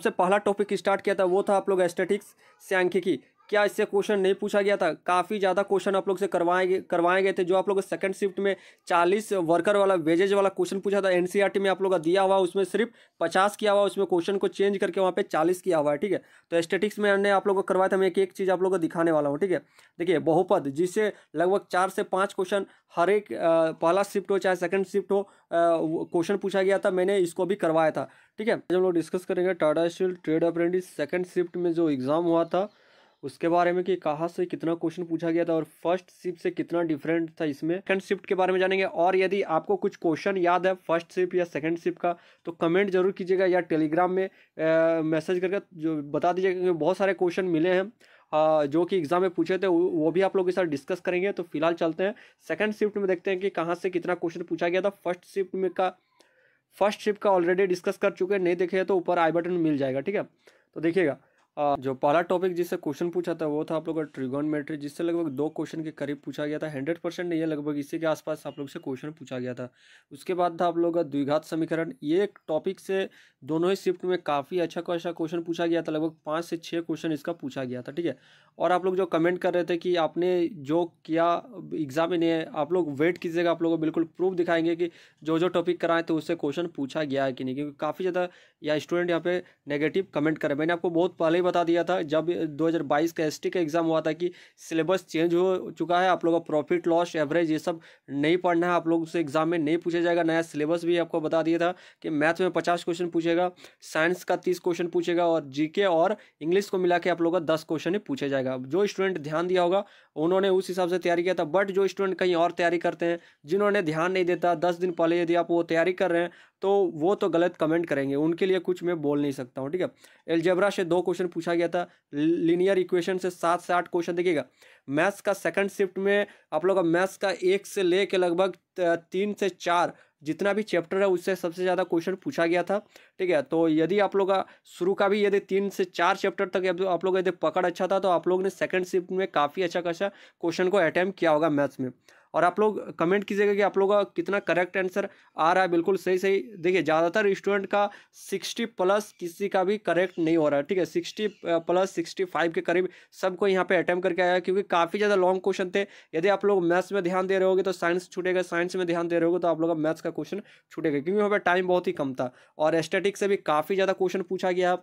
सबसे पहला topic start किया था वो था आप लोग एस्थेटिक्स सांख्यिकी क्या इससे क्वेश्चन नहीं पूछा गया था काफ़ी ज़्यादा क्वेश्चन आप लोग से करवाए गए करवाए गए थे जो आप लोग सेकंड शिफ्ट में चालीस वर्कर वाला वेजेज वाला क्वेश्चन पूछा था एनसीईआरटी e में आप लोग का दिया हुआ उसमें सिर्फ पचास किया हुआ उसमें क्वेश्चन को चेंज करके वहाँ पे चालीस किया हुआ है ठीक है तो स्टेटिक्स में हमने आप लोग को करवाया था मैं एक एक चीज़ आप लोग को दिखाने वाला हूँ ठीक है देखिए बहुपद जिससे लगभग चार से पाँच क्वेश्चन हर एक पहला शिफ्ट हो चाहे सेकंड शिफ्ट हो क्वेश्चन पूछा गया था मैंने इसको भी करवाया था ठीक है हम लोग डिस्कस करेंगे Tata steel trade apprentice second shift में जो एग्ज़ाम हुआ था उसके बारे में कि कहाँ से कितना क्वेश्चन पूछा गया था और फर्स्ट शिफ्ट से कितना डिफरेंट था इसमें सेकंड शिफ्ट के बारे में जानेंगे और यदि आपको कुछ क्वेश्चन याद है फर्स्ट शिफ्ट या सेकंड शिफ्ट का तो कमेंट जरूर कीजिएगा या टेलीग्राम में मैसेज करके जो बता दीजिएगा क्योंकि बहुत सारे क्वेश्चन मिले हैं जो कि एग्ज़ाम में पूछे थे वो भी आप लोग के साथ डिस्कस करेंगे तो फिलहाल चलते हैं सेकेंड शिफ्ट में देखते हैं कि कहाँ से कितना क्वेश्चन पूछा गया था फर्स्ट शिफ्ट में का फर्स्ट शिफ्ट का ऑलरेडी डिस्कस कर चुके हैं नहीं देखे तो ऊपर आई बटन मिल जाएगा ठीक है तो देखिएगा जो पहला टॉपिक जिससे क्वेश्चन पूछा था वो था आप लोग का ट्रिगोनमेट्री जिससे लगभग दो क्वेश्चन के करीब पूछा गया था हंड्रेड परसेंट नहीं है लगभग इसी के आसपास आप लोग से क्वेश्चन पूछा गया था उसके बाद था आप लोग का द्विघात समीकरण ये एक टॉपिक से दोनों ही शिफ्ट में काफ़ी अच्छा खासा क्वेश्चन पूछा गया था लगभग पाँच से छः क्वेश्चन इसका पूछा गया था ठीक है और आप लोग जो कमेंट कर रहे थे कि आपने जो किया एग्जाम ही नहीं है आप लोग वेट कीजिएगा आप लोगों को बिल्कुल प्रूफ दिखाएंगे कि जो जो टॉपिक कराएं तो उससे क्वेश्चन पूछा गया है कि नहीं क्योंकि काफ़ी ज़्यादा या स्टूडेंट यहाँ पे नेगेटिव कमेंट करें मैंने आपको बहुत पहले ही बता दिया था जब 2022 का एसटी का एग्ज़ाम हुआ था कि सिलेबस चेंज हो चुका है आप लोगों का प्रॉफिट लॉस एवरेज ये सब नहीं पढ़ना है आप लोग से एग्ज़ाम में नहीं पूछा जाएगा नया सिलेबस भी आपको बता दिया था कि मैथ में पचास क्वेश्चन पूछेगा साइंस का तीस क्वेश्चन पूछेगा और जी और इंग्लिश को मिला के आप लोग का दस क्वेश्चन ही पूछा जाएगा जो स्टूडेंट ध्यान दिया होगा उन्होंने उस हिसाब से तैयारी किया था बट जो स्टूडेंट कहीं और तैयारी करते हैं जिन्होंने ध्यान नहीं देता दस दिन पहले यदि आप वो तैयारी कर रहे हैं तो वो तो गलत कमेंट करेंगे उनके लिए कुछ मैं बोल नहीं सकता हूँ ठीक है एलजेब्रा से दो क्वेश्चन पूछा गया था लीनियर इक्वेशन से सात से आठ क्वेश्चन देखिएगा मैथ्स का सेकंड शिफ्ट में आप लोग का मैथ्स का एक से ले लगभग तीन से चार जितना भी चैप्टर है उससे सबसे ज़्यादा क्वेश्चन पूछा गया था ठीक है तो यदि आप लोग का शुरू का भी यदि तीन से चार चैप्टर तक आप लोग यदि पकड़ अच्छा था तो आप लोग ने सेकंड शिफ्ट में काफ़ी अच्छा खासा क्वेश्चन को अटैम्प्ट किया होगा मैथ्स में और आप लोग कमेंट कीजिएगा कि आप लोगों का कितना करेक्ट आंसर आ रहा है बिल्कुल सही सही देखिए ज़्यादातर स्टूडेंट का सिक्सटी प्लस किसी का भी करेक्ट नहीं हो रहा है ठीक है सिक्सटी प्लस सिक्सटी फाइव के करीब सबको यहाँ पे अटैम्प करके आया क्योंकि काफ़ी ज़्यादा लॉन्ग क्वेश्चन थे यदि आप लोग मैथ्स में ध्यान दे रहे होगे तो साइंस छूटेगा साइंस में ध्यान दे रहे हो तो आप लोग का मैथ्स का क्वेश्चन छूटेगा क्योंकि वहाँ पर टाइम बहुत ही कम था और एस्टेटिक से भी काफ़ी ज़्यादा क्वेश्चन पूछा गया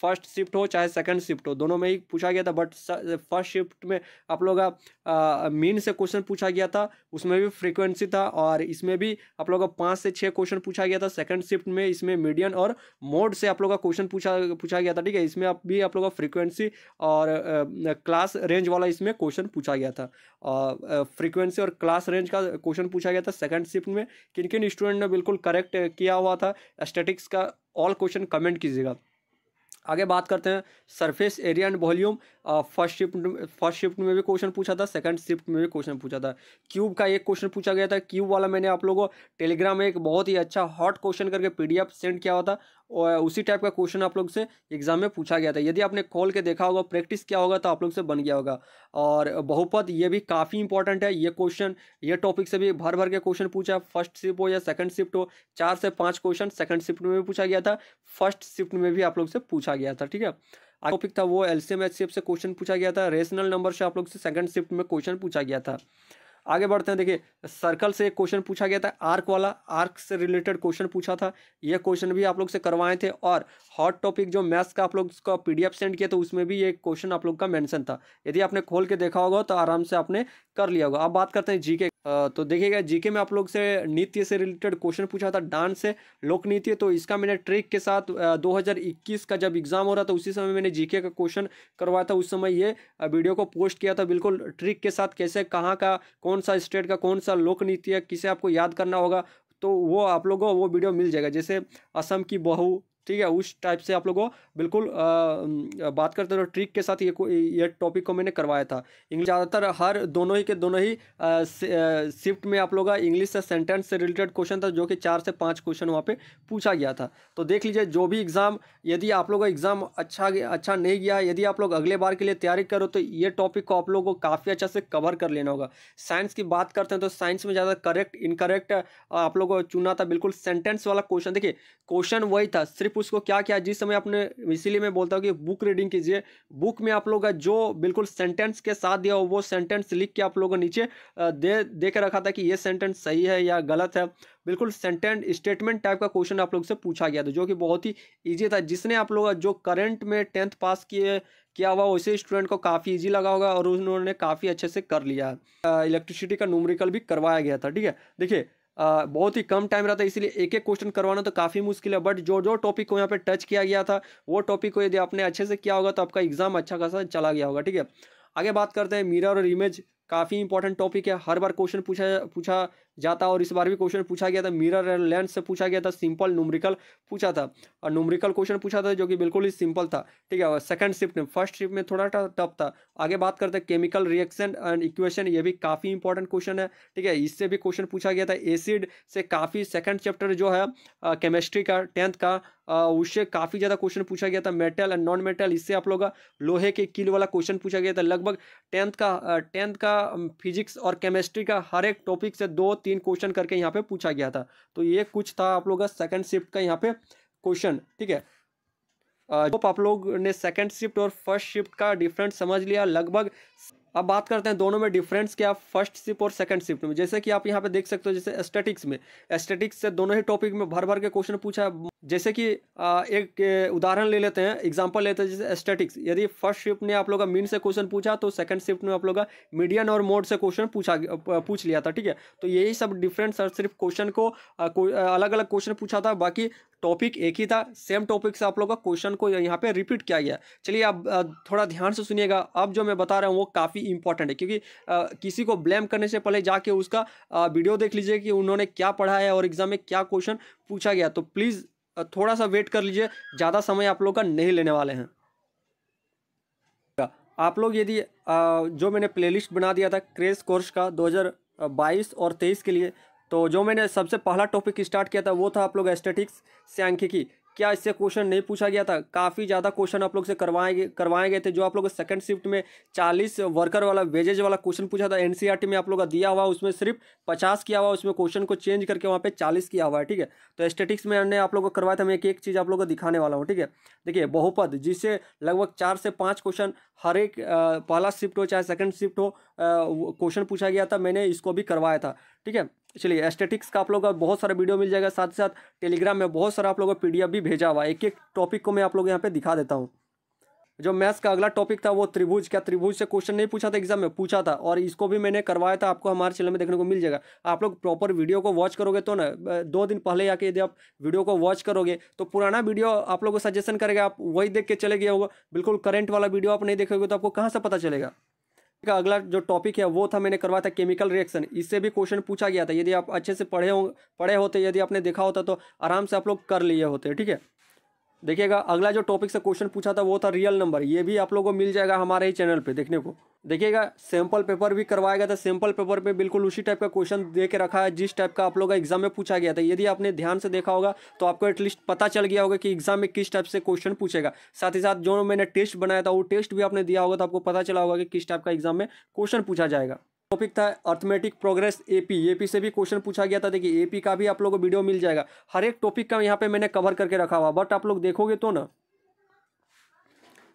फर्स्ट शिफ्ट हो चाहे सेकंड शिफ्ट हो दोनों में ही पूछा गया था बट फर्स्ट शिफ्ट में आप लोग का मीन से क्वेश्चन पूछा गया था उसमें भी फ्रीक्वेंसी था और इसमें भी आप लोग का पाँच से छः क्वेश्चन पूछा गया था सेकंड शिफ्ट में इसमें मीडियन और मोड से आप लोग का क्वेश्चन पूछा पूछा गया था ठीक है इसमें आप भी आप लोग का फ्रिक्वेंसी और क्लास रेंज वाला इसमें क्वेश्चन पूछा गया था और फ्रिक्वेंसी और क्लास रेंज का क्वेश्चन पूछा गया था सेकेंड शिफ्ट में किन किन स्टूडेंट ने बिल्कुल करेक्ट किया हुआ था स्टेटिक्स का ऑल क्वेश्चन कमेंट कीजिएगा आगे बात करते हैं surface area and volume first shift first shift में भी क्वेश्चन पूछा था सेकंड शिफ्ट में भी क्वेश्चन पूछा था क्यूब का एक क्वेश्चन पूछा गया था क्यूब वाला मैंने आप लोगों को टेलीग्राम में एक बहुत ही अच्छा हॉट क्वेश्चन करके पीडीएफ सेंड किया हुआ था और उसी टाइप का क्वेश्चन आप लोग से एग्जाम में पूछा गया था यदि आपने खोल के देखा होगा प्रैक्टिस किया होगा तो आप लोग से बन गया होगा और बहुपद ये भी काफ़ी इंपॉर्टेंट है ये क्वेश्चन ये टॉपिक से भी भर भर के क्वेश्चन पूछा फर्स्ट शिफ्ट हो या सेकंड शिफ्ट हो चार से पाँच क्वेश्चन सेकंड शिफ्ट में भी पूछा गया था फर्स्ट शिफ्ट में भी आप लोग से पूछा गया था ठीक है टॉपिक था वो एलसीएम एचसीएफ से क्वेश्चन पूछा गया था रेशनल नंबर से आप लोग से सेकंड शिफ्ट में क्वेश्चन पूछा गया था आगे बढ़ते हैं देखिए सर्कल से एक क्वेश्चन पूछा गया था आर्क वाला आर्क से रिलेटेड क्वेश्चन पूछा था यह क्वेश्चन भी आप लोग से करवाए थे और हॉट टॉपिक जो मैथ्स का आप लोग का पीडीएफ सेंड किया तो उसमें भी एक क्वेश्चन आप लोग का मेंशन था यदि आपने खोल के देखा होगा तो आराम से आपने कर लिया होगा अब बात करते हैं जीके तो देखिएगा जीके में आप लोग से नृत्य से रिलेटेड क्वेश्चन पूछा था डांस से लोक नृत्य तो इसका मैंने ट्रिक के साथ 2021 का जब एग्जाम हो रहा था उसी समय मैंने जीके का क्वेश्चन करवाया था उस समय ये वीडियो को पोस्ट किया था बिल्कुल ट्रिक के साथ कैसे कहाँ का कौन कौन सा स्टेट का कौन सा लोक नृत्य किसे आपको याद करना होगा तो वो आप लोगों को वो वीडियो मिल जाएगा जैसे असम की बहू ठीक है उस टाइप से आप लोगों बिल्कुल आ, बात करते रहो ट्रिक के साथ ये ये टॉपिक को मैंने करवाया था इंग्लिश ज़्यादातर हर दोनों ही के दोनों ही शिफ्ट में आप लोग का इंग्लिश से सेंटेंस से रिलेटेड क्वेश्चन था जो कि चार से पाँच क्वेश्चन वहाँ पे पूछा गया था तो देख लीजिए जो भी एग्ज़ाम यदि आप लोग का एग्ज़ाम अच्छा अच्छा नहीं गया यदि आप लोग अगले बार के लिए तैयारी करो तो ये टॉपिक को आप लोगों को काफ़ी अच्छा से कवर कर लेना होगा साइंस की बात करते हैं तो साइंस में ज़्यादा करेक्ट इनकरेक्ट आप लोगों को चुना था बिल्कुल सेंटेंस वाला क्वेश्चन देखिए क्वेश्चन वही था सिर्फ सिर्फ उसको क्या क्या जिस समय आपने इसीलिए मैं बोलता हूँ कि बुक रीडिंग कीजिए बुक में आप लोग का जो बिल्कुल सेंटेंस के साथ दिया हो वो सेंटेंस लिख के आप लोगों नीचे दे दे के रखा था कि ये सेंटेंस सही है या गलत है बिल्कुल सेंटेंट स्टेटमेंट टाइप का क्वेश्चन आप लोग से पूछा गया था जो कि बहुत ही ईजी था जिसने आप लोग जो करेंट में टेंथ पास किए क्या हुआ वैसे स्टूडेंट को काफ़ी इजी लगा होगा और उन्होंने काफ़ी अच्छे से कर लिया इलेक्ट्रिसिटी का नूमरिकल भी करवाया गया था ठीक है देखिए बहुत ही कम टाइम रहता है इसलिए एक एक क्वेश्चन करवाना तो काफ़ी मुश्किल है बट जो जो टॉपिक को यहाँ पे टच किया गया था वो टॉपिक को यदि आपने अच्छे से किया होगा तो आपका एग्जाम अच्छा खासा चला गया होगा ठीक है आगे बात करते हैं मिरर और इमेज काफ़ी इंपॉर्टेंट टॉपिक है हर बार क्वेश्चन पूछा पूछा जाता और इस बार भी क्वेश्चन पूछा गया था मिरर एंड लेंस से पूछा गया था सिंपल नुमरिकल पूछा था और न्यूमरिकल क्वेश्चन पूछा था जो कि बिल्कुल ही सिंपल था ठीक है सेकंड शिफ्ट में फर्स्ट शिफ्ट में थोड़ा टफ था आगे बात करते हैं केमिकल रिएक्शन एंड इक्वेशन ये भी काफ़ी इंपॉर्टेंट क्वेश्चन है ठीक है इससे भी क्वेश्चन पूछा गया था एसिड से काफ़ी सेकंड चैप्टर जो है केमिस्ट्री का टेंथ का उससे काफ़ी ज़्यादा क्वेश्चन पूछा गया था मेटल एंड नॉन मेटल इससे आप लोग लोहे के किल वाला क्वेश्चन पूछा गया था लगभग टेंथ का टेंथ का फिजिक्स और केमिस्ट्री का हर एक टॉपिक से दो तीन क्वेश्चन करके यहाँ पे पूछा गया था तो ये कुछ था आप लोग का सेकंड शिफ्ट का यहाँ पे क्वेश्चन ठीक है जो आप लोग ने सेकंड शिफ्ट और फर्स्ट शिफ्ट का डिफरेंस समझ लिया लगभग अब बात करते हैं दोनों में डिफरेंस क्या फर्स्ट शिफ्ट और सेकंड शिफ्ट में जैसे कि आप यहाँ पे देख सकते हो जैसे एस्टेटिक्स में एस्टेटिक्स से दोनों ही टॉपिक में भर भर के क्वेश्चन पूछा है जैसे कि एक उदाहरण ले लेते हैं एग्जांपल लेते हैं जैसे स्टेटिक्स यदि फर्स्ट शिफ्ट ने आप लोग का मीन से क्वेश्चन पूछा तो सेकंड शिफ्ट में आप लोग का मीडियन और मोड से क्वेश्चन पूछा पूछ लिया था ठीक है तो यही सब डिफरेंट सर सिर्फ क्वेश्चन को अलग अलग क्वेश्चन पूछा था बाकी टॉपिक एक ही था सेम टॉपिक से आप लोग का क्वेश्चन को यहाँ पे रिपीट किया गया चलिए आप थोड़ा ध्यान से सुनिएगा अब जो मैं बता रहा हूँ वो काफ़ी इंपॉर्टेंट है क्योंकि आ, किसी को ब्लेम करने से पहले जाके उसका आ, वीडियो देख लीजिए कि उन्होंने क्या पढ़ा है और एग्जाम में क्या क्वेश्चन पूछा गया तो प्लीज़ थोड़ा सा वेट कर लीजिए ज़्यादा समय आप लोग का नहीं लेने वाले हैं आप लोग यदि जो मैंने प्लेलिस्ट बना दिया था क्रेज कोर्स का 2022 और 23 के लिए तो जो मैंने सबसे पहला टॉपिक स्टार्ट किया था वो था आप लोग एस्टेटिक्स से क्या इससे क्वेश्चन नहीं पूछा गया था काफ़ी ज़्यादा क्वेश्चन आप लोग से करवाए गए करवाए गए थे जो आप लोग सेकंड शिफ्ट में 40 वर्कर वाला वेजेज वाला क्वेश्चन पूछा था एनसीईआरटी e में आप लोग का दिया हुआ उसमें सिर्फ 50 किया हुआ उसमें क्वेश्चन को चेंज करके वहाँ पे 40 किया हुआ है ठीक है तो स्टेटिक्स में हमने आप लोग को करवाया था मैं एक एक चीज़ आप लोग को दिखाने वाला हूँ ठीक है देखिए बहुपद जिससे लगभग चार से पाँच क्वेश्चन हर एक पहला शिफ्ट हो चाहे सेकेंड शिफ्ट हो क्वेश्चन पूछा गया था मैंने इसको भी करवाया था ठीक है चलिए एस्थेटिक्स का आप लोगों का बहुत सारा वीडियो मिल जाएगा साथ ही साथ टेलीग्राम में बहुत सारा आप लोगों को पी भी भेजा हुआ है एक एक टॉपिक को मैं आप लोग यहाँ पे दिखा देता हूँ जो मैथ्स का अगला टॉपिक था वो त्रिभुज क्या त्रिभुज से क्वेश्चन नहीं पूछा था एग्जाम में पूछा था और इसको भी मैंने करवाया था आपको हमारे चैनल में देखने को मिल जाएगा आप लोग प्रॉपर वीडियो को वॉच करोगे तो ना दो दिन पहले आके यदि आप वीडियो को वॉच करोगे तो पुराना वीडियो आप लोग को सजेशन करेगा आप वही देख के चले गए होगा बिल्कुल करेंट वाला वीडियो आप नहीं देखोगे तो आपको कहाँ से पता चलेगा का अगला जो टॉपिक है वो था मैंने करवाया था केमिकल रिएक्शन इससे भी क्वेश्चन पूछा गया था यदि आप अच्छे से पढ़े हो पढ़े होते यदि आपने देखा होता तो आराम से आप लोग कर लिए होते ठीक है देखिएगा अगला जो टॉपिक से क्वेश्चन पूछा था वो था रियल नंबर ये भी आप लोगों को मिल जाएगा हमारे ही चैनल पे देखने को देखिएगा सैंपल पेपर भी करवाया गया था सैंपल पेपर पे बिल्कुल उसी टाइप का क्वेश्चन दे के रखा है जिस टाइप का आप लोगों का एग्जाम में पूछा गया था यदि आपने ध्यान से देखा होगा तो आपको एटलीस्ट पता चल गया होगा कि एग्जाम में किस टाइप से क्वेश्चन पूछेगा साथ ही साथ जो मैंने टेस्ट बनाया था वो टेस्ट भी आपने दिया होगा तो आपको पता चला होगा कि किस टाइप का एग्जाम में क्वेश्चन पूछा जाएगा टॉपिक था अर्थमेटिक प्रोग्रेस एपी एपी से भी क्वेश्चन पूछा गया था देखिए एपी का भी आप लोगों को वीडियो मिल जाएगा हर एक टॉपिक का यहाँ पे मैंने कवर करके रखा हुआ बट आप लोग देखोगे तो ना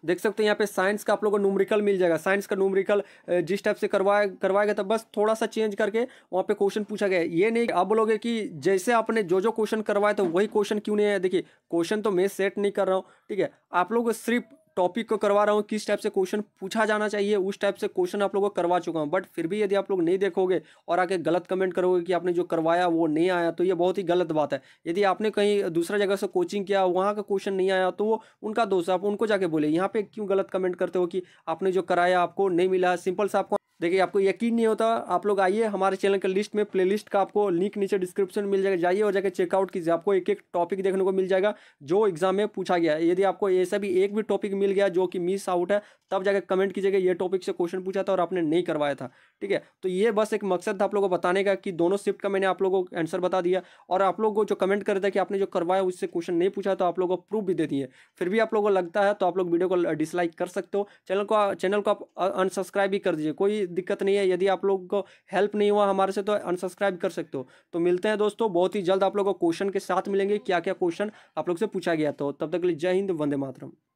देख सकते हैं यहाँ पे साइंस का आप लोगों को नूमरिकल मिल जाएगा साइंस का नूमरिकल जिस टाइप से करवाया करवाया गया तो था बस थोड़ा सा चेंज करके वहाँ पे क्वेश्चन पूछा गया ये नहीं आप बोलोगे कि जैसे आपने जो जो क्वेश्चन करवाया तो वही क्वेश्चन क्यों नहीं है देखिए क्वेश्चन तो मैं सेट नहीं कर रहा हूँ ठीक है आप लोग सिर्फ टॉपिक को करवा रहा हूँ किस टाइप से क्वेश्चन पूछा जाना चाहिए उस टाइप से क्वेश्चन आप लोगों को करवा चुका हूँ बट फिर भी यदि आप लोग नहीं देखोगे और आके गलत कमेंट करोगे कि आपने जो करवाया वो नहीं आया तो ये बहुत ही गलत बात है यदि आपने कहीं दूसरा जगह से कोचिंग किया वहाँ का क्वेश्चन नहीं आया तो वो उनका दोस्त आप उनको जाके बोले यहाँ पे क्यों गलत कमेंट करते हो कि आपने जो कराया आपको नहीं मिला सिंपल से आपको देखिए आपको यकीन नहीं होता आप लोग आइए हमारे चैनल के लिस्ट में प्लेलिस्ट का आपको लिंक नीचे डिस्क्रिप्शन मिल जाएगा जाइए और जाकर चेकआउट कीजिए आपको एक एक टॉपिक देखने को मिल जाएगा जो एग्जाम में पूछा गया है यदि आपको ऐसा भी एक भी टॉपिक मिल गया जो कि मिस आउट है तब जाकर कमेंट कीजिएगा ये टॉपिक से क्वेश्चन पूछा था और आपने नहीं करवाया था ठीक है तो ये बस एक मकसद था आप लोगों को बताने का कि दोनों शिफ्ट का मैंने आप लोगों को आंसर बता दिया और आप लोगों को जो कमेंट कर था कि आपने जो करवाया उससे क्वेश्चन नहीं पूछा तो आप लोगों को प्रूफ भी दे दिए फिर भी आप लोगों को लगता है तो आप लोग वीडियो को डिसलाइक कर सकते हो चैनल को चैनल को आप अनसब्सक्राइब भी कर दीजिए कोई दिक्कत नहीं है यदि आप लोग को हेल्प नहीं हुआ हमारे से तो अनसब्सक्राइब कर सकते हो तो मिलते हैं दोस्तों बहुत ही जल्द आप लोग को क्वेश्चन के साथ मिलेंगे क्या क्या क्वेश्चन आप लोग से पूछा गया तो तब तक के लिए जय हिंद वंदे मातरम